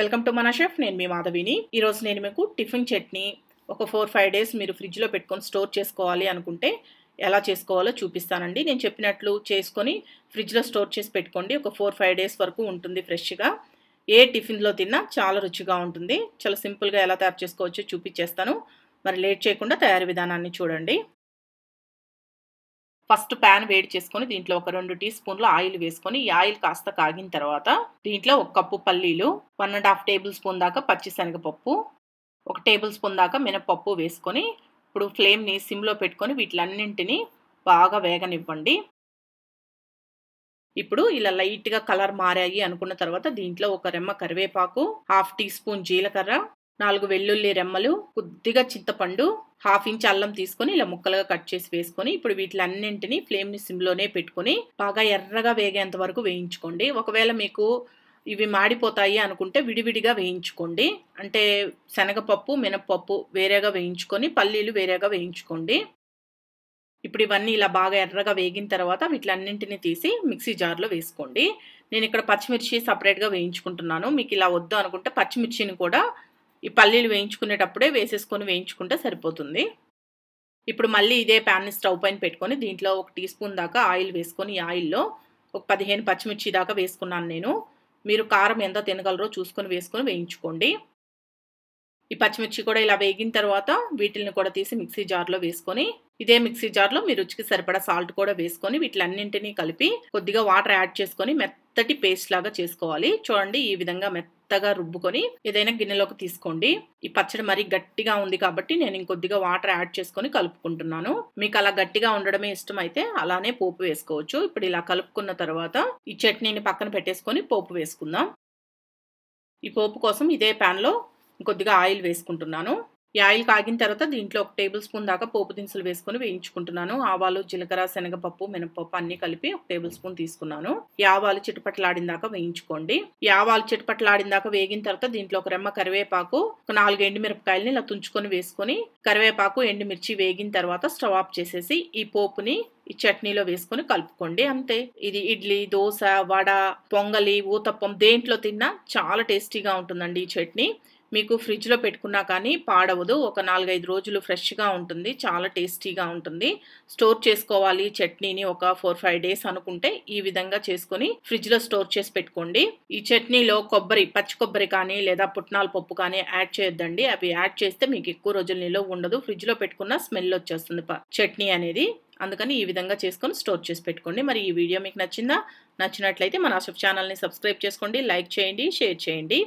welcome to మన chef నేను మీ మాధవిని ఈరోజు నేను మీకు టిఫిన్ చట్నీ ఒక ఫోర్ ఫైవ్ డేస్ మీరు ఫ్రిడ్జ్లో పెట్టుకొని స్టోర్ చేసుకోవాలి అనుకుంటే ఎలా చేసుకోవాలో చూపిస్తానండి నేను చెప్పినట్లు చేసుకొని ఫ్రిడ్జ్లో స్టోర్ చేసి పెట్టుకోండి ఒక ఫోర్ ఫైవ్ డేస్ వరకు ఉంటుంది ఫ్రెష్గా ఏ టిఫిన్లో తిన్నా చాలా రుచిగా ఉంటుంది చాలా సింపుల్గా ఎలా తయారు చేసుకోవచ్చో చూపించేస్తాను మరి లేట్ చేయకుండా తయారీ విధానాన్ని చూడండి ఫస్ట్ ప్యాన్ వేడి చేసుకొని దీంట్లో ఒక రెండు టీ స్పూన్లు ఆయిల్ వేసుకొని ఈ ఆయిల్ కాస్త కాగిన తర్వాత దీంట్లో ఒక కప్పు పల్లీలు one and half table spoon దాకా పచ్చిశనగపప్పు ఒక టేబుల్ స్పూన్ దాకా మినపప్పు వేసుకొని ఇప్పుడు ఫ్లేమ్ని సిమ్లో పెట్టుకొని వీటిలన్నింటినీ బాగా వేగనివ్వండి ఇప్పుడు ఇలా లైట్గా కలర్ మారాయి అనుకున్న తర్వాత దీంట్లో ఒక రెమ్మ కరివేపాకు హాఫ్ టీ స్పూన్ జీలకర్ర నాలుగు వెల్లుల్లి రెమ్మలు కొద్దిగా చింతపండు హాఫ్ ఇంచ్ అల్లం తీసుకొని ఇలా ముక్కలుగా కట్ చేసి వేసుకొని ఇప్పుడు వీటిలన్నింటినీ ఫ్లేమ్ని సిమ్లోనే పెట్టుకొని బాగా ఎర్రగా వేగేంత వరకు వేయించుకోండి ఒకవేళ మీకు ఇవి మాడిపోతాయి అనుకుంటే విడివిడిగా వేయించుకోండి అంటే శనగపప్పు మినపప్పు వేరేగా వేయించుకొని పల్లీలు వేరేగా వేయించుకోండి ఇప్పుడు ఇవన్నీ ఇలా బాగా ఎర్రగా వేగిన తర్వాత వీటిలన్నింటినీ తీసి మిక్సీ జార్లో వేసుకోండి నేను ఇక్కడ పచ్చిమిర్చి సపరేట్గా వేయించుకుంటున్నాను మీకు ఇలా వద్దు అనుకుంటే పచ్చిమిర్చిని కూడా ఈ పల్లీలు వేయించుకునేటప్పుడే వేసేసుకొని వేయించుకుంటే సరిపోతుంది ఇప్పుడు మళ్ళీ ఇదే ప్యాన్ని స్టవ్ పైన పెట్టుకొని దీంట్లో ఒక టీ స్పూన్ దాకా ఆయిల్ వేసుకొని ఈ ఆయిల్లో ఒక పదిహేను పచ్చిమిర్చి దాకా వేసుకున్నాను నేను మీరు కారం ఎంత తినగలరో చూసుకొని వేసుకొని వేయించుకోండి ఈ పచ్చిమిర్చి కూడా ఇలా వేగిన తర్వాత వీటిని కూడా తీసి మిక్సీ జార్లో వేసుకొని ఇదే మిక్సీ జార్లో మీ రుచికి సరిపడా సాల్ట్ కూడా వేసుకొని వీటిలన్నింటినీ కలిపి కొద్దిగా వాటర్ యాడ్ చేసుకొని మెత్తటి పేస్ట్ లాగా చేసుకోవాలి చూడండి ఈ విధంగా మెత్త మెత్తగా రుబ్బుకొని ఏదైనా గిన్నెలోకి తీసుకోండి ఈ పచ్చడి మరీ గట్టిగా ఉంది కాబట్టి నేను ఇంకొద్దిగా వాటర్ యాడ్ చేసుకొని కలుపుకుంటున్నాను మీకు అలా గట్టిగా ఉండడమే ఇష్టం అయితే అలానే పోపు వేసుకోవచ్చు ఇప్పుడు ఇలా కలుపుకున్న తర్వాత ఈ చట్నీని పక్కన పెట్టేసుకొని పోపు వేసుకుందాం ఈ పోపు కోసం ఇదే ప్యాన్లో ఇంకొద్దిగా ఆయిల్ వేసుకుంటున్నాను ఈ ఆయిల్ కాగిన తర్వాత దీంట్లో ఒక టేబుల్ స్పూన్ దాకా పోపు దినుసులు వేసుకొని వేయించుకుంటున్నాను ఆవాలు జీలకర్ర శనగపప్పు మినపప్పు అన్ని కలిపి ఒక టేబుల్ స్పూన్ తీసుకున్నాను ఈ ఆవాలు చిటపట్లాడిన దాకా వేయించుకోండి ఈ ఆవాలు చిటపట్లాడిన దాకా వేగిన తర్వాత దీంట్లో ఒక రెమ్మ కరివేపాకు ఒక నాలుగు ఎండుమిరపకాయలని ఇలా తుంచుకొని వేసుకొని కరివేపాకు ఎండుమిర్చి వేగిన తర్వాత స్టవ్ ఆఫ్ చేసేసి ఈ పోపుని ఈ చట్నీలో వేసుకొని కలుపుకోండి అంతే ఇది ఇడ్లీ దోశ వడ పొంగలి ఊతప్పం దేంట్లో తిన్నా చాలా టేస్టీగా ఉంటుందండి ఈ చట్నీ మీకు ఫ్రిడ్జ్లో పెట్టుకున్నా కానీ పాడవదు ఒక నాలుగైదు రోజులు ఫ్రెష్గా ఉంటుంది చాలా టేస్టీగా ఉంటుంది స్టోర్ చేసుకోవాలి చట్నీని ఒక ఫోర్ ఫైవ్ డేస్ అనుకుంటే ఈ విధంగా చేసుకుని ఫ్రిడ్జ్లో స్టోర్ చేసి పెట్టుకోండి ఈ చట్నీలో కొబ్బరి పచ్చి కొబ్బరి కానీ లేదా పుట్నాల పప్పు కానీ యాడ్ చేయొద్దండి అవి యాడ్ చేస్తే మీకు ఎక్కువ రోజులు నిల్వ ఉండదు ఫ్రిడ్జ్లో పెట్టుకున్న స్మెల్ వచ్చేస్తుంది చట్నీ అనేది అందుకని ఈ విధంగా చేసుకొని స్టోర్ చేసి పెట్టుకోండి మరి ఈ వీడియో మీకు నచ్చిందా నచ్చినట్లయితే మన అసఫ్ ఛానల్ని సబ్స్క్రైబ్ చేసుకోండి లైక్ చేయండి షేర్ చేయండి